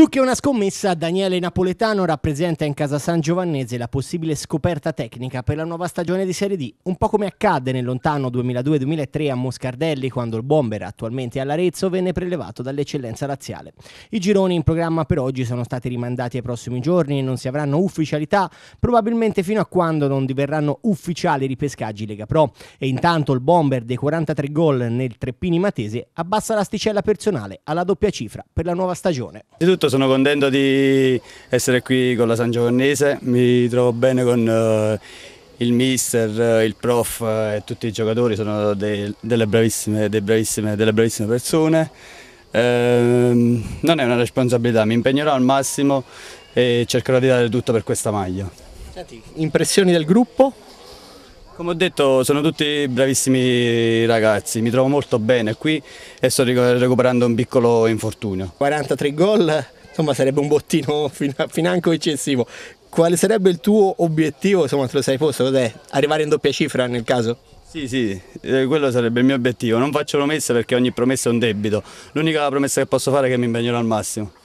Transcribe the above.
Più che una scommessa, Daniele Napoletano rappresenta in casa San Giovannese la possibile scoperta tecnica per la nuova stagione di Serie D, un po' come accadde nel lontano 2002-2003 a Moscardelli quando il bomber attualmente all'Arezzo venne prelevato dall'eccellenza laziale. I gironi in programma per oggi sono stati rimandati ai prossimi giorni e non si avranno ufficialità, probabilmente fino a quando non diverranno ufficiali ripescaggi Lega Pro. E intanto il bomber dei 43 gol nel Treppini Matese abbassa l'asticella personale alla doppia cifra per la nuova stagione. È Tutto sono contento di essere qui con la San Giovannese, mi trovo bene con eh, il mister, eh, il prof eh, e tutti i giocatori, sono dei, delle, bravissime, dei bravissime, delle bravissime persone. Eh, non è una responsabilità, mi impegnerò al massimo e cercherò di dare tutto per questa maglia. Senti, impressioni del gruppo? Come ho detto sono tutti bravissimi ragazzi, mi trovo molto bene qui e sto recuperando un piccolo infortunio. 43 gol, insomma sarebbe un bottino fin- financo eccessivo. Quale sarebbe il tuo obiettivo, insomma te lo sei posto, cos'è? Arrivare in doppia cifra nel caso? Sì, sì, eh, quello sarebbe il mio obiettivo. Non faccio promesse perché ogni promessa è un debito. L'unica promessa che posso fare è che mi impegnerò al massimo.